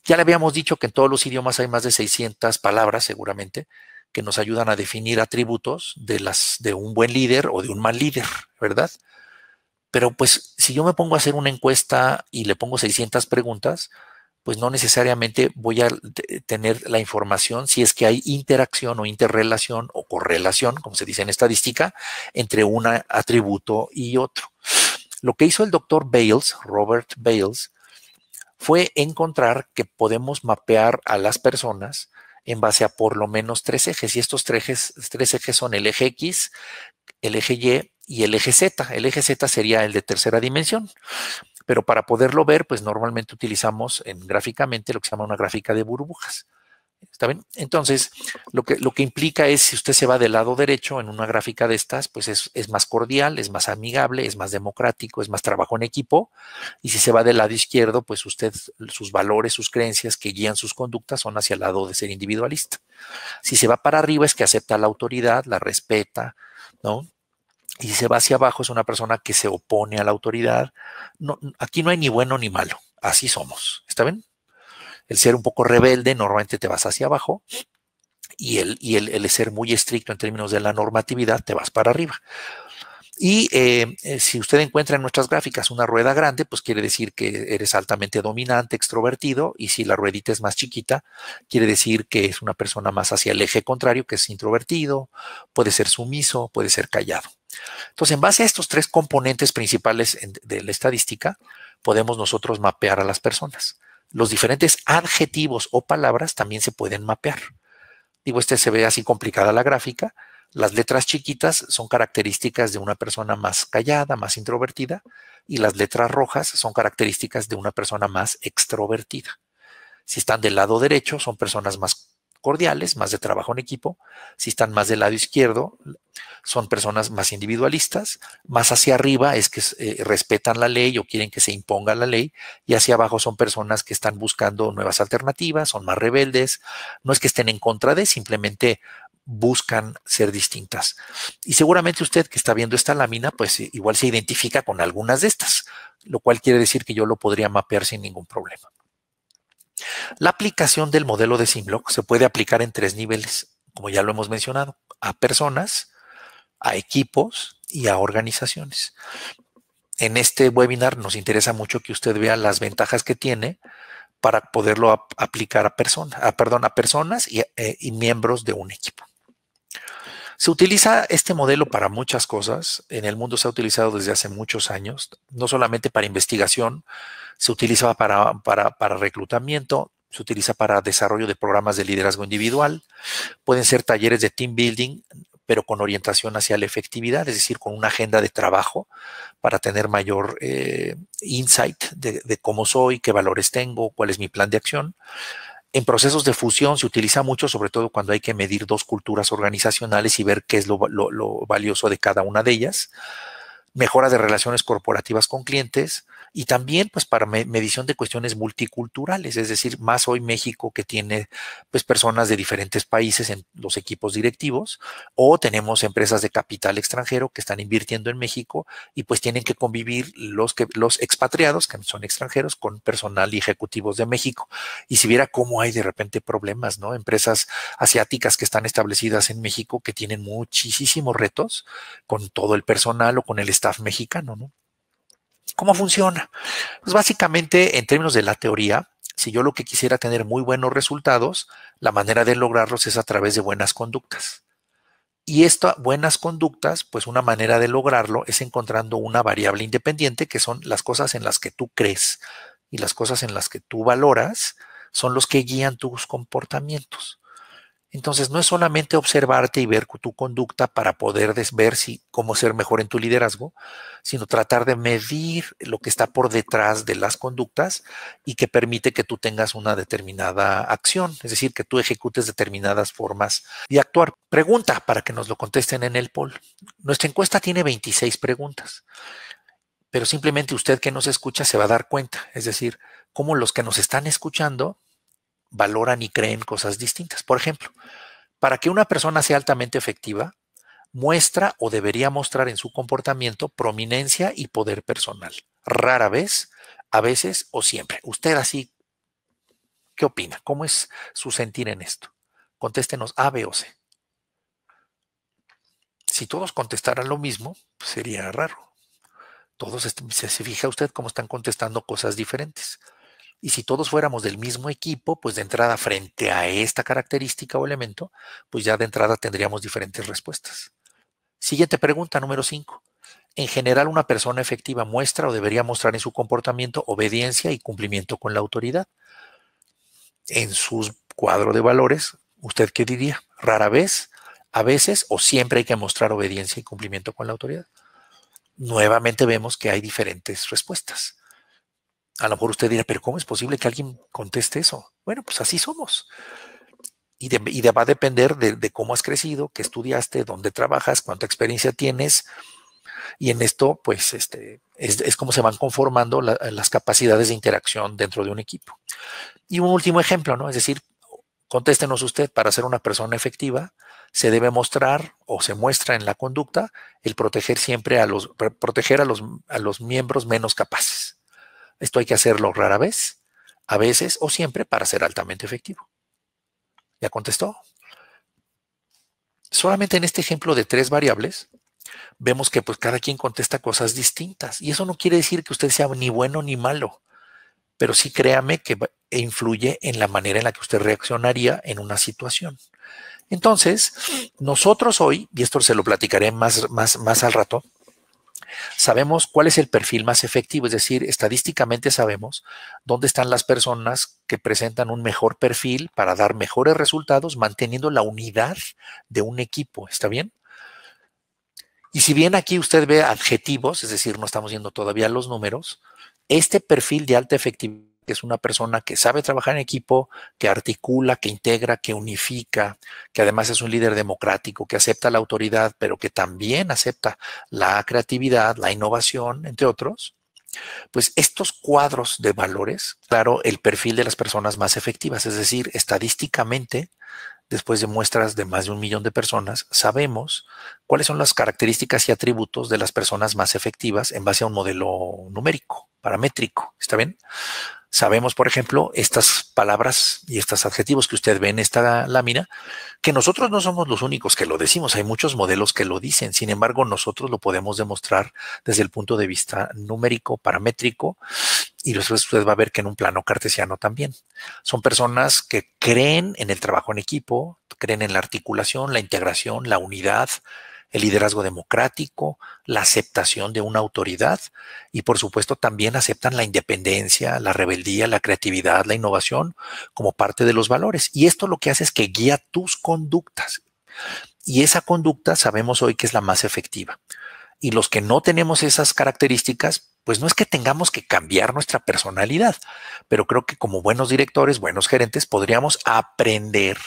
Ya le habíamos dicho que en todos los idiomas hay más de 600 palabras, seguramente, que nos ayudan a definir atributos de, las, de un buen líder o de un mal líder, ¿verdad? Pero pues si yo me pongo a hacer una encuesta y le pongo 600 preguntas, pues no necesariamente voy a tener la información si es que hay interacción o interrelación o correlación, como se dice en estadística, entre un atributo y otro. Lo que hizo el doctor Bales, Robert Bales, fue encontrar que podemos mapear a las personas en base a por lo menos tres ejes. Y estos tres ejes, tres ejes son el eje X, el eje Y y el eje Z. El eje Z sería el de tercera dimensión. Pero para poderlo ver, pues normalmente utilizamos en, gráficamente lo que se llama una gráfica de burbujas. ¿Está bien? Entonces, lo que, lo que implica es, si usted se va del lado derecho en una gráfica de estas, pues es, más cordial, es más amigable, es más democrático, es más trabajo en equipo. Y si se va del lado izquierdo, pues usted, sus valores, sus creencias que guían sus conductas son hacia el lado de ser individualista. Si se va para arriba es que acepta la autoridad, la respeta, ¿no? Y si se va hacia abajo es una persona que se opone a la autoridad. aquí no hay ni bueno ni malo, así somos. ¿Está bien? el ser un poco rebelde, normalmente te vas hacia abajo, y el, ser muy estricto en términos de la normatividad, te vas para arriba. Y eh, eh, si usted encuentra en nuestras gráficas una rueda grande, pues quiere decir que eres altamente dominante, extrovertido, y si la ruedita es más chiquita, quiere decir que es una persona más hacia el eje contrario, que es introvertido, puede ser sumiso, puede ser callado. Entonces, en base a estos tres componentes principales de la estadística, podemos nosotros mapear a las personas los diferentes adjetivos o palabras también se pueden mapear. Digo, este se ve así complicada la gráfica. Las letras chiquitas son características de una persona más callada, más introvertida, y las letras rojas son características de una persona más extrovertida. Si están del lado derecho, son personas más cordiales, más de trabajo en equipo. Si están más del lado izquierdo, son personas más individualistas. Más hacia arriba es que eh, respetan la ley o quieren que se imponga la ley. Y hacia abajo son personas que están buscando nuevas alternativas, son más rebeldes. No es que estén en contra de, simplemente buscan ser distintas. Y seguramente usted que está viendo esta lámina, pues igual se identifica con algunas de estas, lo cual quiere decir que yo lo podría mapear sin ningún problema. La aplicación del modelo de SimLock se puede aplicar en tres niveles, como ya lo hemos mencionado, a personas, a equipos y a organizaciones. En este webinar nos interesa mucho que usted vea las ventajas que tiene para poderlo aplicar a personas, a, perdón, a personas y eh, miembros de un equipo. Se utiliza este modelo para muchas cosas. En el mundo se ha utilizado desde hace muchos años, no solamente para investigación, se utiliza para, para, reclutamiento, se utiliza para desarrollo de programas de liderazgo individual, pueden ser talleres de team building, pero con orientación hacia la efectividad, es decir, con una agenda de trabajo para tener mayor eh, insight de, cómo soy, qué valores tengo, cuál es mi plan de acción. En procesos de fusión se utiliza mucho, sobre todo cuando hay que medir dos culturas organizacionales y ver qué es lo, valioso de cada una de ellas. Mejora de relaciones corporativas con clientes, y también pues para medición de cuestiones multiculturales, es decir, más hoy México que tiene pues personas de diferentes países en los equipos directivos o tenemos empresas de capital extranjero que están invirtiendo en México y pues tienen que convivir los que los expatriados que son extranjeros con personal y ejecutivos de México y si viera cómo hay de repente problemas, ¿no? Empresas asiáticas que están establecidas en México que tienen muchísimos retos con todo el personal o con el staff mexicano, ¿no? ¿Cómo funciona? Pues básicamente, en términos de la teoría, si yo lo que quisiera tener muy buenos resultados, la manera de lograrlos es a través de buenas conductas. Y estas buenas conductas, pues una manera de lograrlo es encontrando una variable independiente, que son las cosas en las que tú crees y las cosas en las que tú valoras, son los que guían tus comportamientos. Entonces, no es solamente observarte y ver tu conducta para poder ver si, cómo ser mejor en tu liderazgo, sino tratar de medir lo que está por detrás de las conductas y que permite que tú tengas una determinada acción, es decir, que tú ejecutes determinadas formas de actuar. Pregunta para que nos lo contesten en el poll. Nuestra encuesta tiene 26 preguntas, pero simplemente usted que nos escucha se va a dar cuenta, es decir, cómo los que nos están escuchando valoran y creen cosas distintas. Por ejemplo, para que una persona sea altamente efectiva, muestra o debería mostrar en su comportamiento prominencia y poder personal. Rara vez, a veces o siempre. Usted así, ¿qué opina? ¿Cómo es su sentir en esto? Contéstenos A, B o C. Si todos contestaran lo mismo, sería raro. Todos, se fija usted cómo están contestando cosas diferentes. Y si todos fuéramos del mismo equipo, pues de entrada frente a esta característica o elemento, pues ya de entrada tendríamos diferentes respuestas. Siguiente pregunta, número 5. En general, una persona efectiva muestra o debería mostrar en su comportamiento obediencia y cumplimiento con la autoridad. En su cuadro de valores, ¿usted qué diría? ¿Rara vez? ¿A veces? ¿O siempre hay que mostrar obediencia y cumplimiento con la autoridad? Nuevamente vemos que hay diferentes respuestas. A lo mejor usted dirá, pero ¿cómo es posible que alguien conteste eso? Bueno, pues así somos. Y, va a depender de, cómo has crecido, qué estudiaste, dónde trabajas, cuánta experiencia tienes. Y en esto, pues, este, es, como se van conformando las capacidades de interacción dentro de un equipo. Y un último ejemplo, ¿no? Es decir, contéstenos usted, para ser una persona efectiva, se debe mostrar o se muestra en la conducta el proteger siempre a los, proteger a los, a los miembros menos capaces. Esto hay que hacerlo rara vez, a veces o siempre para ser altamente efectivo. ¿Ya contestó? Solamente en este ejemplo de tres variables vemos que pues cada quien contesta cosas distintas y eso no quiere decir que usted sea ni bueno ni malo, pero sí créame que e influye en la manera en la que usted reaccionaría en una situación. Entonces, nosotros hoy, y esto se lo platicaré más, más, más al rato, Sabemos cuál es el perfil más efectivo, es decir, estadísticamente sabemos dónde están las personas que presentan un mejor perfil para dar mejores resultados manteniendo la unidad de un equipo, ¿está bien? Y si bien aquí usted ve adjetivos, es decir, no estamos viendo todavía los números, este perfil de alta efectividad que es una persona que sabe trabajar en equipo, que articula, que integra, que unifica, que además es un líder democrático, que acepta la autoridad, pero que también acepta la creatividad, la innovación, entre otros. Pues estos cuadros de valores, claro, el perfil de las personas más efectivas, es decir, estadísticamente, después de muestras de más de un millón de personas, sabemos cuáles son las características y atributos de las personas más efectivas en base a un modelo numérico, paramétrico, ¿está bien? Sabemos, por ejemplo, estas palabras y estos adjetivos que usted ve en esta lámina, que nosotros no somos los únicos que lo decimos, hay muchos modelos que lo dicen, sin embargo, nosotros lo podemos demostrar desde el punto de vista numérico, paramétrico, y después usted va a ver que en un plano cartesiano también. Son personas que creen en el trabajo en equipo, creen en la articulación, la integración, la unidad, el liderazgo democrático, la aceptación de una autoridad y por supuesto también aceptan la independencia, la rebeldía, la creatividad, la innovación como parte de los valores. Y esto lo que hace es que guía tus conductas. Y esa conducta sabemos hoy que es la más efectiva. Y los que no tenemos esas características, pues no es que tengamos que cambiar nuestra personalidad, pero creo que como buenos directores, buenos gerentes, podríamos aprender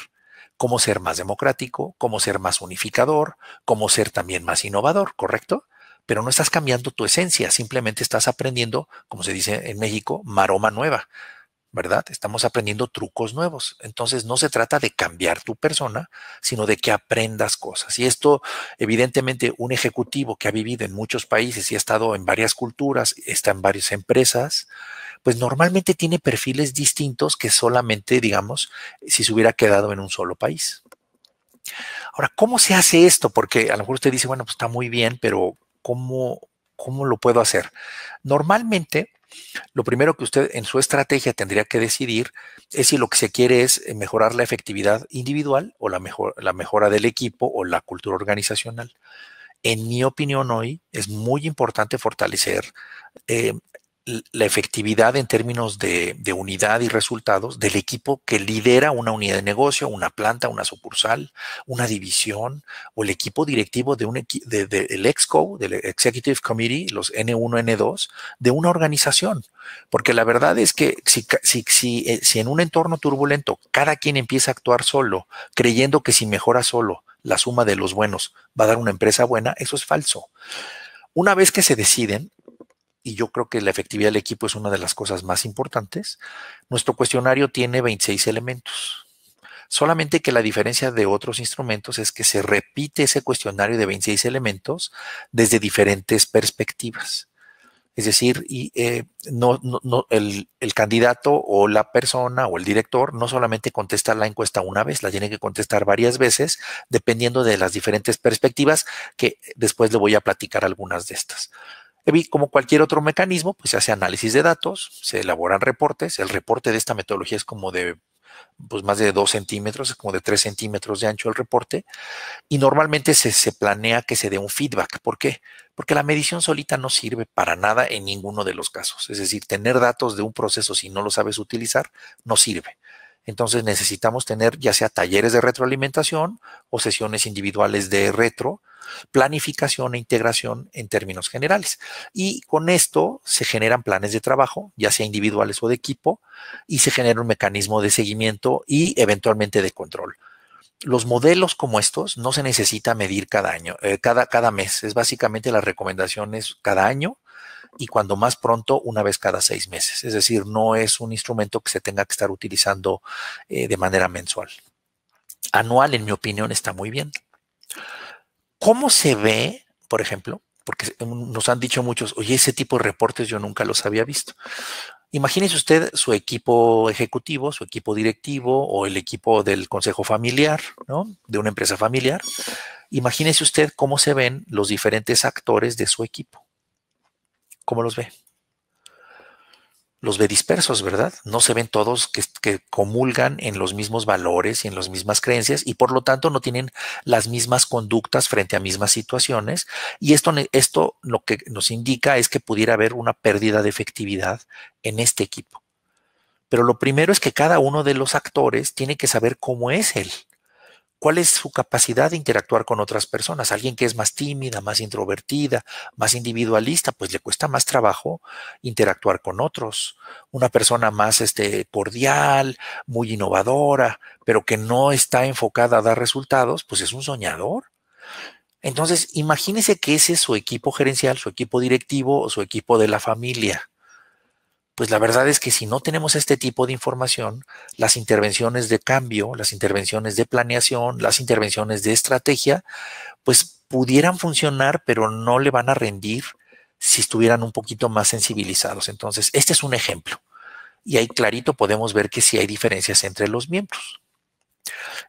cómo ser más democrático, cómo ser más unificador, cómo ser también más innovador, ¿correcto? Pero no estás cambiando tu esencia, simplemente estás aprendiendo, como se dice en México, maroma nueva, ¿verdad? Estamos aprendiendo trucos nuevos. Entonces no se trata de cambiar tu persona, sino de que aprendas cosas. Y esto, evidentemente, un ejecutivo que ha vivido en muchos países y ha estado en varias culturas, está en varias empresas, pues normalmente tiene perfiles distintos que solamente, digamos, si se hubiera quedado en un solo país. Ahora, ¿cómo se hace esto? Porque a lo mejor usted dice, bueno, pues está muy bien, pero ¿cómo, lo puedo hacer? Normalmente, lo primero que usted en su estrategia tendría que decidir es si lo que se quiere es eh, mejorar la efectividad individual o la, mejora del equipo o la cultura organizacional. En mi opinión hoy es muy importante fortalecer eh, la efectividad en términos de, unidad y resultados del equipo que lidera una unidad de negocio, una planta, una sucursal, una división o el equipo directivo de un de, EXCO, del Executive Committee, los N1, N2 de una organización. Porque la verdad es que eh, si en un entorno turbulento cada quien empieza a actuar solo, creyendo que si mejora solo la suma de los buenos va a dar una empresa buena, eso es falso. Una vez que se deciden, y yo creo que la efectividad del equipo es una de las cosas más importantes, nuestro cuestionario tiene 26 elementos. Solamente que la diferencia de otros instrumentos es que se repite ese cuestionario de 26 elementos desde diferentes perspectivas. Es decir, eh, el, candidato o la persona o el director no solamente contesta la encuesta una vez, la tiene que contestar varias veces, dependiendo de las diferentes perspectivas, que después le voy a platicar algunas de estas. Como cualquier otro mecanismo, pues se hace análisis de datos, se elaboran reportes. El reporte de esta metodología es como de pues más de dos centímetros, es como de tres centímetros de ancho el reporte, y normalmente se, se, planea que se dé un feedback. ¿Por qué? Porque la medición solita no sirve para nada en ninguno de los casos. Es decir, tener datos de un proceso si no lo sabes utilizar, no sirve. Entonces necesitamos tener ya sea talleres de retroalimentación o sesiones individuales de retro planificación e integración en términos generales. Y con esto se generan planes de trabajo, ya sea individuales o de equipo, y se genera un mecanismo de seguimiento y eventualmente de control los modelos como estos no se necesita medir cada año, eh, cada, cada mes. Es básicamente las recomendaciones cada año y cuando más pronto, una vez cada seis meses. Es decir, no es un instrumento que se tenga que estar utilizando eh, de manera mensual. Anual, en mi opinión, está muy bien. ¿Cómo se ve, por ejemplo? Porque nos han dicho muchos, oye, ese tipo de reportes yo nunca los había visto. Imagínese usted su equipo ejecutivo, su equipo directivo o el equipo del consejo familiar, ¿no? De una empresa familiar. Imagínese usted cómo se ven los diferentes actores de su equipo. ¿Cómo los ve? los ve dispersos, ¿verdad? No se ven todos que, comulgan en los mismos valores y en las mismas creencias y por lo tanto no tienen las mismas conductas frente a mismas situaciones. Y esto, esto lo que nos indica es que pudiera haber una pérdida de efectividad en este equipo. Pero lo primero es que cada uno de los actores tiene que saber cómo es él. ¿Cuál es su capacidad de interactuar con otras personas? Alguien que es más tímida, más introvertida, más individualista, pues le cuesta más trabajo interactuar con otros. Una persona más este, cordial, muy innovadora, pero que no está enfocada a dar resultados, pues es un soñador. Entonces, imagínese que ese es su equipo gerencial, su equipo directivo o su equipo de la familia pues la verdad es que si no tenemos este tipo de información, las intervenciones de cambio, las intervenciones de planeación, las intervenciones de estrategia, pues pudieran funcionar, pero no le van a rendir si estuvieran un poquito más sensibilizados. Entonces, este es un ejemplo. Y ahí clarito podemos ver que sí hay diferencias entre los miembros.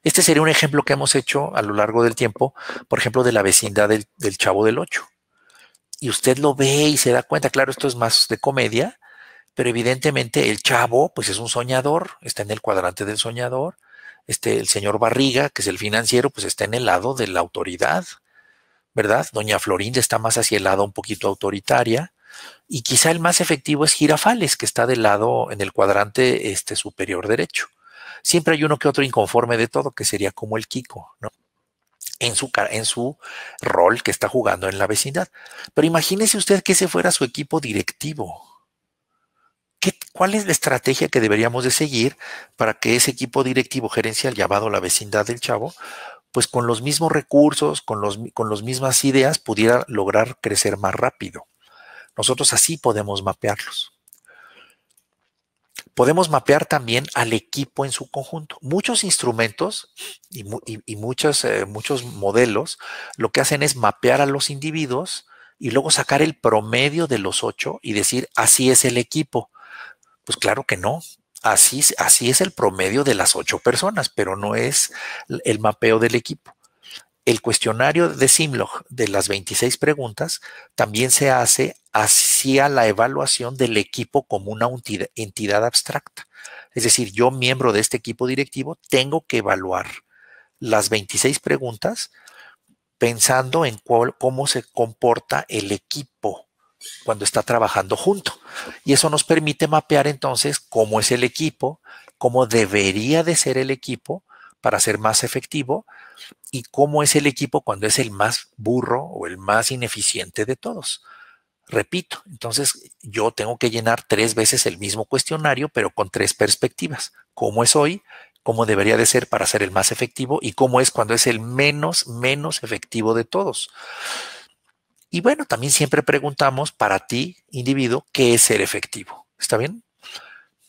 Este sería un ejemplo que hemos hecho a lo largo del tiempo, por ejemplo, de la vecindad del, Chavo del Ocho. Y usted lo ve y se da cuenta, claro, esto es más de comedia, pero evidentemente el chavo, pues es un soñador, está en el cuadrante del soñador, este, el señor Barriga, que es el financiero, pues está en el lado de la autoridad, ¿verdad? Doña Florinda está más hacia el lado un poquito autoritaria, y quizá el más efectivo es Girafales, que está del lado en el cuadrante este, superior derecho. Siempre hay uno que otro inconforme de todo, que sería como el Kiko, ¿no? En su, en su rol que está jugando en la vecindad. Pero imagínese usted que ese fuera su equipo directivo, ¿Cuál es la estrategia que deberíamos de seguir para que ese equipo directivo gerencial llamado la vecindad del chavo, pues con los mismos recursos, con, los, con las mismas ideas, pudiera lograr crecer más rápido? Nosotros así podemos mapearlos. Podemos mapear también al equipo en su conjunto. Muchos instrumentos y, eh, muchos modelos lo que hacen es mapear a los individuos y luego sacar el promedio de los ocho y decir, así es el equipo. Pues claro que no. Así, es el promedio de las ocho personas, pero no es el mapeo del equipo. El cuestionario de Simlog de las 26 preguntas también se hace hacia la evaluación del equipo como una entidad abstracta. Es decir, yo, miembro de este equipo directivo, tengo que evaluar las 26 preguntas pensando en cómo se comporta el equipo cuando está trabajando junto. Y eso nos permite mapear entonces cómo es el equipo, cómo debería de ser el equipo para ser más efectivo y cómo es el equipo cuando es el más burro o el más ineficiente de todos. Repito, entonces yo tengo que llenar tres veces el mismo cuestionario, pero con tres perspectivas. ¿Cómo es hoy? ¿Cómo debería de ser para ser el más efectivo? ¿Y cómo es cuando es el menos, menos efectivo de todos? Y bueno, también siempre preguntamos para ti, individuo, ¿qué es ser efectivo? ¿Está bien?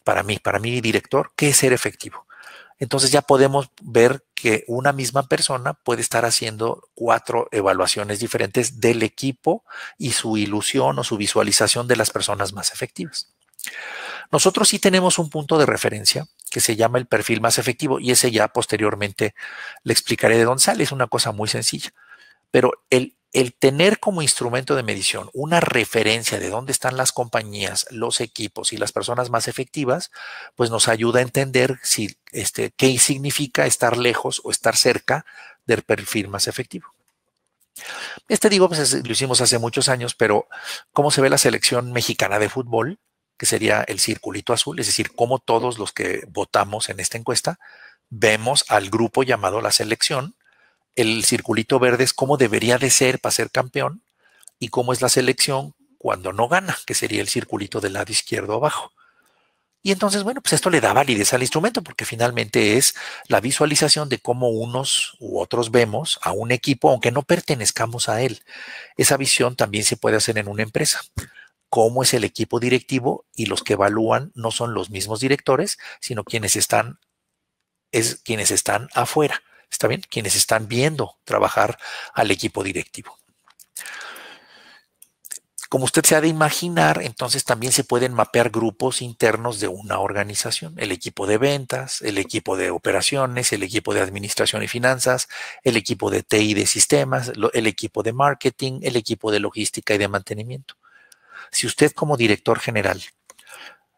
Para mí, para mi director, ¿qué es ser efectivo? Entonces ya podemos ver que una misma persona puede estar haciendo cuatro evaluaciones diferentes del equipo y su ilusión o su visualización de las personas más efectivas. Nosotros sí tenemos un punto de referencia que se llama el perfil más efectivo y ese ya posteriormente le explicaré de dónde sale. Es una cosa muy sencilla. Pero el el tener como instrumento de medición una referencia de dónde están las compañías, los equipos y las personas más efectivas, pues nos ayuda a entender si, este, qué significa estar lejos o estar cerca del perfil más efectivo. Este digo, pues lo hicimos hace muchos años, pero cómo se ve la selección mexicana de fútbol, que sería el circulito azul, es decir, cómo todos los que votamos en esta encuesta vemos al grupo llamado la selección, el circulito verde es cómo debería de ser para ser campeón y cómo es la selección cuando no gana, que sería el circulito del lado izquierdo abajo. Y entonces, bueno, pues esto le da validez al instrumento porque finalmente es la visualización de cómo unos u otros vemos a un equipo, aunque no pertenezcamos a él. Esa visión también se puede hacer en una empresa. Cómo es el equipo directivo y los que evalúan no son los mismos directores, sino quienes están, es quienes están afuera. ¿Está bien? Quienes están viendo trabajar al equipo directivo. Como usted se ha de imaginar, entonces también se pueden mapear grupos internos de una organización, el equipo de ventas, el equipo de operaciones, el equipo de administración y finanzas, el equipo de TI de sistemas, el equipo de marketing, el equipo de logística y de mantenimiento. Si usted como director general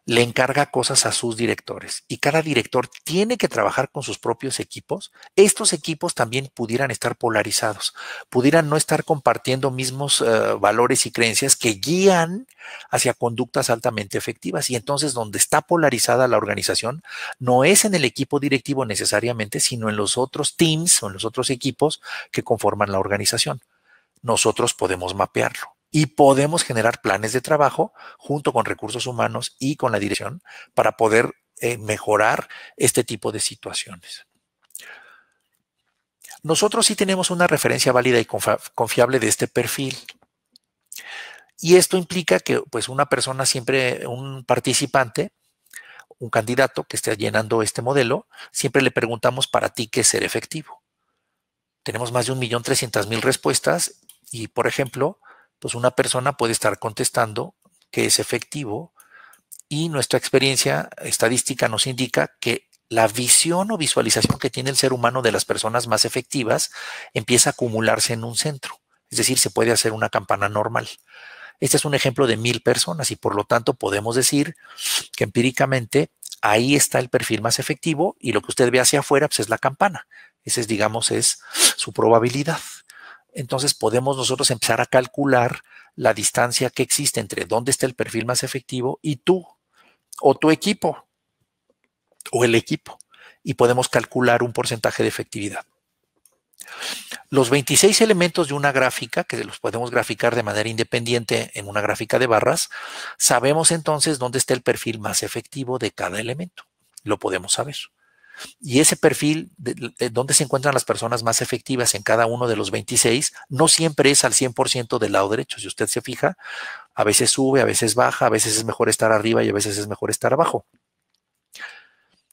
le encarga cosas a sus directores y cada director tiene que trabajar con sus propios equipos, estos equipos también pudieran estar polarizados, pudieran no estar compartiendo mismos eh, valores y creencias que guían hacia conductas altamente efectivas. Y entonces donde está polarizada la organización no es en el equipo directivo necesariamente, sino en los otros teams o en los otros equipos que conforman la organización. Nosotros podemos mapearlo y podemos generar planes de trabajo junto con recursos humanos y con la dirección para poder eh, mejorar este tipo de situaciones. Nosotros sí tenemos una referencia válida y confiable de este perfil. Y esto implica que pues una persona siempre, un participante, un candidato que esté llenando este modelo, siempre le preguntamos para ti qué es ser efectivo. Tenemos más de 1.300.000 respuestas y, por ejemplo, pues una persona puede estar contestando que es efectivo y nuestra experiencia estadística nos indica que la visión o visualización que tiene el ser humano de las personas más efectivas empieza a acumularse en un centro. Es decir, se puede hacer una campana normal. Este es un ejemplo de mil personas y por lo tanto podemos decir que empíricamente ahí está el perfil más efectivo y lo que usted ve hacia afuera pues, es la campana. Esa es, digamos, es su probabilidad entonces podemos nosotros empezar a calcular la distancia que existe entre dónde está el perfil más efectivo y tú o tu equipo o el equipo y podemos calcular un porcentaje de efectividad. Los 26 elementos de una gráfica, que los podemos graficar de manera independiente en una gráfica de barras, sabemos entonces dónde está el perfil más efectivo de cada elemento. Lo podemos saber. Y ese perfil, de, donde se encuentran las personas más efectivas en cada uno de los 26, no siempre es al 100% del lado derecho. Si usted se fija, a veces sube, a veces baja, a veces es mejor estar arriba y a veces es mejor estar abajo.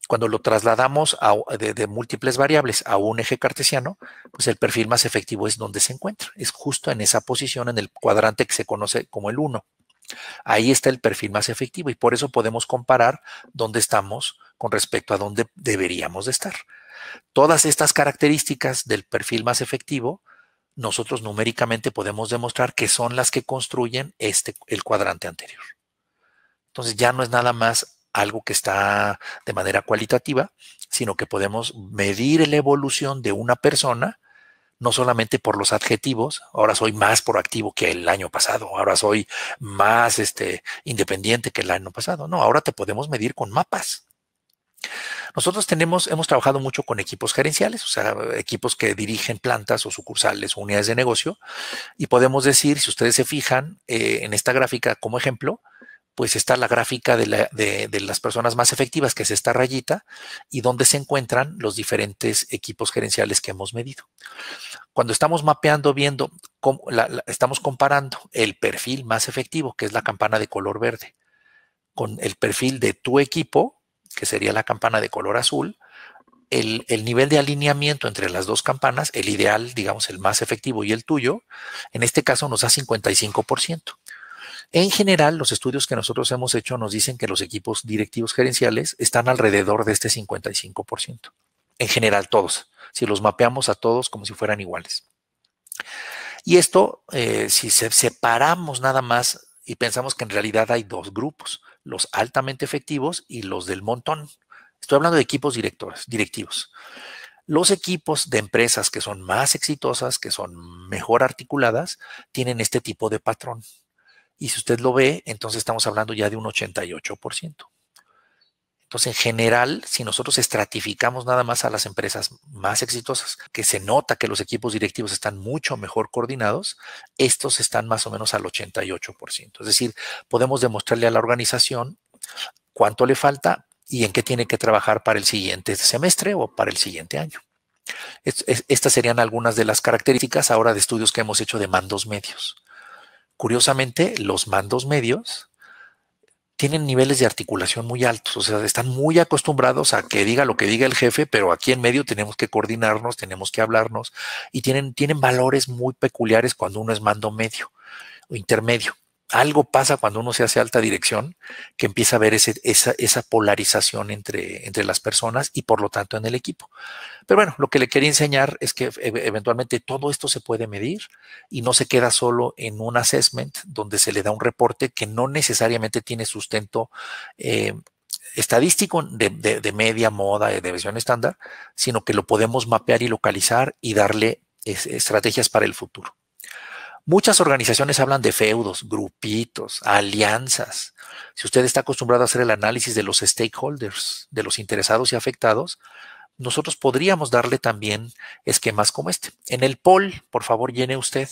Cuando lo trasladamos de, de, múltiples variables a un eje cartesiano, pues el perfil más efectivo es donde se encuentra. Es justo en esa posición, en el cuadrante que se conoce como el 1. Ahí está el perfil más efectivo y por eso podemos comparar dónde estamos con respecto a dónde deberíamos de estar. Todas estas características del perfil más efectivo, nosotros numéricamente podemos demostrar que son las que construyen este, el cuadrante anterior. Entonces ya no es nada más algo que está de manera cualitativa, sino que podemos medir la evolución de una persona no solamente por los adjetivos, ahora soy más proactivo que el año pasado, ahora soy más este, independiente que el año pasado, no, ahora te podemos medir con mapas. Nosotros tenemos, hemos trabajado mucho con equipos gerenciales, o sea, equipos que dirigen plantas o sucursales o unidades de negocio, y podemos decir, si ustedes se fijan eh, en esta gráfica como ejemplo, pues está la gráfica de, de, las personas más efectivas, que es esta rayita, y donde se encuentran los diferentes equipos gerenciales que hemos medido. Cuando estamos mapeando, viendo, cómo, estamos comparando el perfil más efectivo, que es la campana de color verde, con el perfil de tu equipo, que sería la campana de color azul, el, el, nivel de alineamiento entre las dos campanas, el ideal, digamos, el más efectivo y el tuyo, en este caso nos da 55%. En general, los estudios que nosotros hemos hecho nos dicen que los equipos directivos gerenciales están alrededor de este 55% en general todos, si los mapeamos a todos como si fueran iguales. Y esto, eh, si se separamos nada más y pensamos que en realidad hay dos grupos, los altamente efectivos y los del montón. Estoy hablando de equipos directores, directivos. Los equipos de empresas que son más exitosas, que son mejor articuladas, tienen este tipo de patrón. Y si usted lo ve, entonces estamos hablando ya de un 88%. Entonces, en general, si nosotros estratificamos nada más a las empresas más exitosas, que se nota que los equipos directivos están mucho mejor coordinados, estos están más o menos al 88%. Es decir, podemos demostrarle a la organización cuánto le falta y en qué tiene que trabajar para el siguiente semestre o para el siguiente año. estas serían algunas de las características ahora de estudios que hemos hecho de mandos medios. Curiosamente, los mandos medios tienen niveles de articulación muy altos, o sea, están muy acostumbrados a que diga lo que diga el jefe, pero aquí en medio tenemos que coordinarnos, tenemos que hablarnos y tienen, tienen valores muy peculiares cuando uno es mando medio o intermedio algo pasa cuando uno se hace alta dirección, que empieza a ver esa, polarización entre, las personas y por lo tanto en el equipo. Pero bueno, lo que le quería enseñar es que e, eventualmente todo esto se puede medir y no se queda solo en un assessment donde se le da un reporte que no necesariamente tiene sustento eh, estadístico de, media moda, de versión estándar, sino que lo podemos mapear y localizar y darle estrategias para el futuro. Muchas organizaciones hablan de feudos, grupitos, alianzas. Si usted está acostumbrado a hacer el análisis de los stakeholders, de los interesados y afectados, nosotros podríamos darle también esquemas como este. En el poll, por favor, llene usted.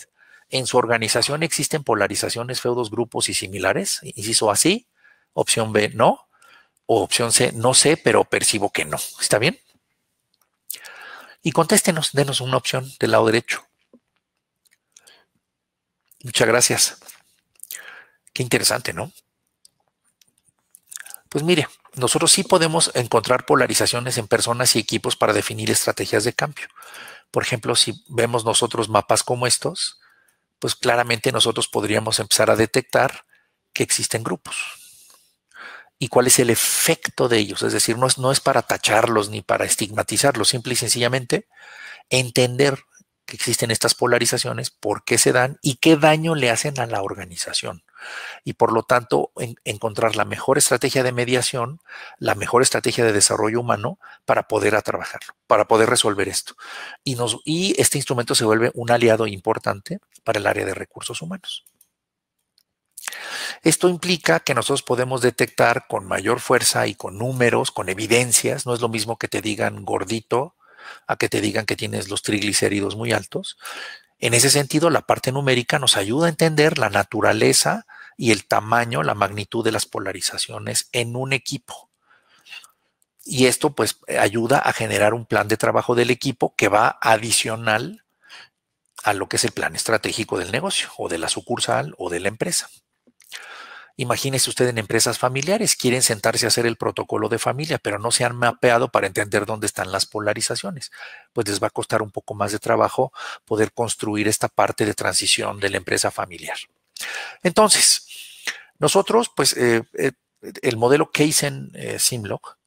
En su organización existen polarizaciones, feudos, grupos y similares. Inciso así. Opción B, no. O opción C, no sé, pero percibo que no. ¿Está bien? Y contéstenos, denos una opción del lado derecho. Muchas gracias. Qué interesante, ¿no? Pues mire, nosotros sí podemos encontrar polarizaciones en personas y equipos para definir estrategias de cambio. Por ejemplo, si vemos nosotros mapas como estos, pues claramente nosotros podríamos empezar a detectar que existen grupos y cuál es el efecto de ellos. Es decir, no es, para tacharlos ni para estigmatizarlos, simple y sencillamente entender que existen estas polarizaciones, por qué se dan y qué daño le hacen a la organización. Y por lo tanto, encontrar la mejor estrategia de mediación, la mejor estrategia de desarrollo humano para poder a trabajarlo, para poder resolver esto. Y, nos, y este instrumento se vuelve un aliado importante para el área de recursos humanos. Esto implica que nosotros podemos detectar con mayor fuerza y con números, con evidencias, no es lo mismo que te digan gordito, a que te digan que tienes los triglicéridos muy altos. En ese sentido, la parte numérica nos ayuda a entender la naturaleza y el tamaño, la magnitud de las polarizaciones en un equipo. Y esto pues ayuda a generar un plan de trabajo del equipo que va adicional a lo que es el plan estratégico del negocio o de la sucursal o de la empresa. Imagínese usted en empresas familiares, quieren sentarse a hacer el protocolo de familia, pero no se han mapeado para entender dónde están las polarizaciones. Pues les va a costar un poco más de trabajo poder construir esta parte de transición de la empresa familiar. Entonces, nosotros, pues, eh, eh, el modelo Kaizen en eh, Simlock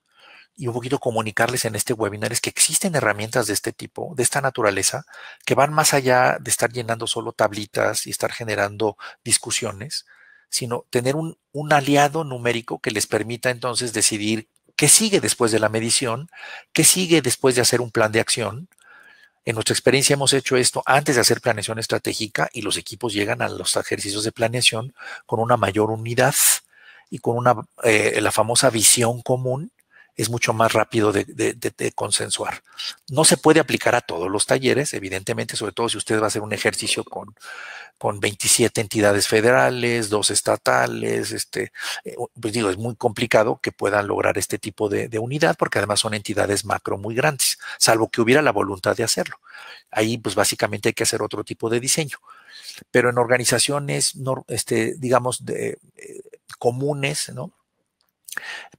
y un poquito comunicarles en este webinar es que existen herramientas de este tipo, de esta naturaleza, que van más allá de estar llenando solo tablitas y estar generando discusiones, sino tener un, aliado numérico que les permita entonces decidir qué sigue después de la medición, qué sigue después de hacer un plan de acción, en nuestra experiencia hemos hecho esto antes de hacer planeación estratégica y los equipos llegan a los ejercicios de planeación con una mayor unidad y con una, eh, la famosa visión común es mucho más rápido de, consensuar. No se puede aplicar a todos los talleres, evidentemente, sobre todo si usted va a hacer un ejercicio con, 27 entidades federales, dos estatales, este, eh, pues digo, es muy complicado que puedan lograr este tipo de, unidad, porque además son entidades macro muy grandes, salvo que hubiera la voluntad de hacerlo. Ahí, pues básicamente hay que hacer otro tipo de diseño. Pero en organizaciones, no, este, digamos, de, eh, comunes, ¿no?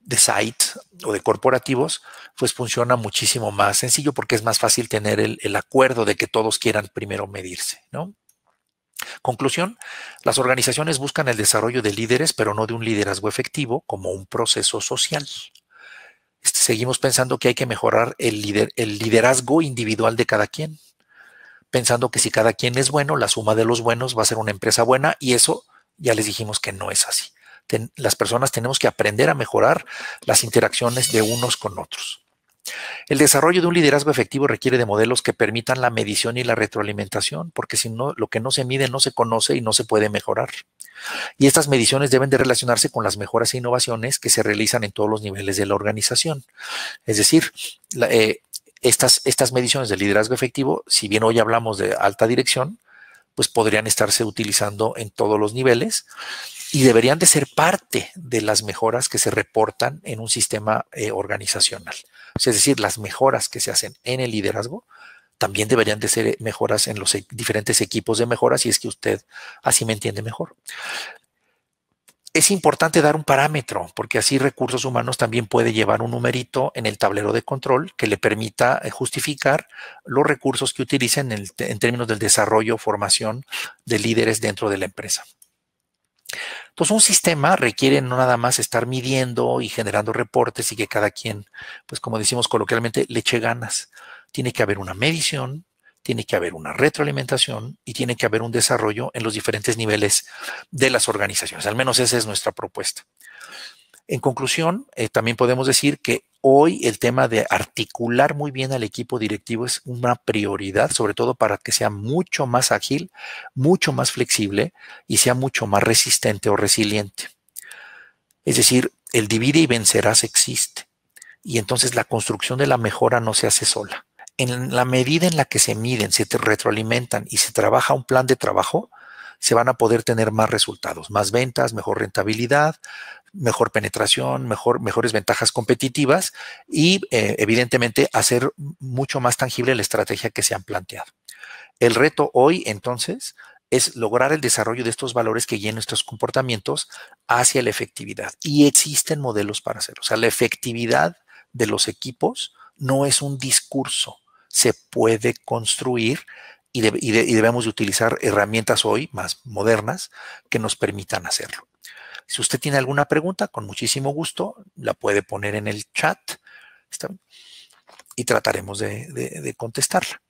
de sites o de corporativos, pues funciona muchísimo más sencillo porque es más fácil tener el, acuerdo de que todos quieran primero medirse, ¿no? Conclusión, las organizaciones buscan el desarrollo de líderes, pero no de un liderazgo efectivo como un proceso social. Este, seguimos pensando que hay que mejorar el, el liderazgo individual de cada quien, pensando que si cada quien es bueno, la suma de los buenos va a ser una empresa buena y eso ya les dijimos que no es así las personas tenemos que aprender a mejorar las interacciones de unos con otros. El desarrollo de un liderazgo efectivo requiere de modelos que permitan la medición y la retroalimentación, porque si no, lo que no se mide no se conoce y no se puede mejorar. Y estas mediciones deben de relacionarse con las mejoras e innovaciones que se realizan en todos los niveles de la organización. Es decir, eh, estas, estas mediciones de liderazgo efectivo, si bien hoy hablamos de alta dirección, pues podrían estarse utilizando en todos los niveles y deberían de ser parte de las mejoras que se reportan en un sistema eh, organizacional. es decir, las mejoras que se hacen en el liderazgo también deberían de ser eh, mejoras en los e, diferentes equipos de mejoras, si es que usted así me entiende mejor. Es importante dar un parámetro, porque así recursos humanos también puede llevar un numerito en el tablero de control que le permita eh, justificar los recursos que utilicen en, términos del desarrollo formación de líderes dentro de la empresa. Entonces, pues, un sistema requiere no nada más estar midiendo y generando reportes y que cada quien, pues como decimos coloquialmente, le eche ganas. Tiene que haber una medición, tiene que haber una retroalimentación y tiene que haber un desarrollo en los diferentes niveles de las organizaciones. Al menos esa es nuestra propuesta. En conclusión, eh, también podemos decir que hoy el tema de articular muy bien al equipo directivo es una prioridad, sobre todo para que sea mucho más ágil, mucho más flexible y sea mucho más resistente o resiliente. Es decir, el divide y vencerás existe. Y entonces la construcción de la mejora no se hace sola. En la medida en la que se miden, se retroalimentan y se trabaja un plan de trabajo, se van a poder tener más resultados, más ventas, mejor rentabilidad, mejor penetración, mejor, mejores ventajas competitivas y eh, evidentemente hacer mucho más tangible la estrategia que se han planteado. El reto hoy entonces es lograr el desarrollo de estos valores que guíen nuestros comportamientos hacia la efectividad. Y existen modelos para hacerlo. O sea, la efectividad de los equipos no es un discurso, se puede construir y, debemos utilizar herramientas hoy más modernas que nos permitan hacerlo. Si usted tiene alguna pregunta, con muchísimo gusto la puede poner en el chat y trataremos de, de contestarla.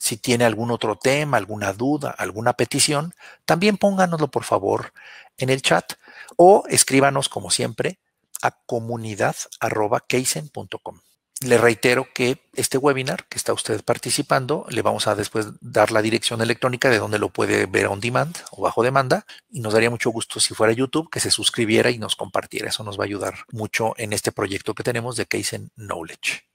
Si tiene algún otro tema, alguna duda, alguna petición, también pónganoslo por favor en el chat o escríbanos como siempre a comunidad.keisen.com le reitero que este webinar que está usted participando, le vamos a después dar la dirección electrónica de donde lo puede ver on demand o bajo demanda. Y nos daría mucho gusto si fuera YouTube que se suscribiera y nos compartiera. Eso nos va a ayudar mucho en este proyecto que tenemos de Case in Knowledge.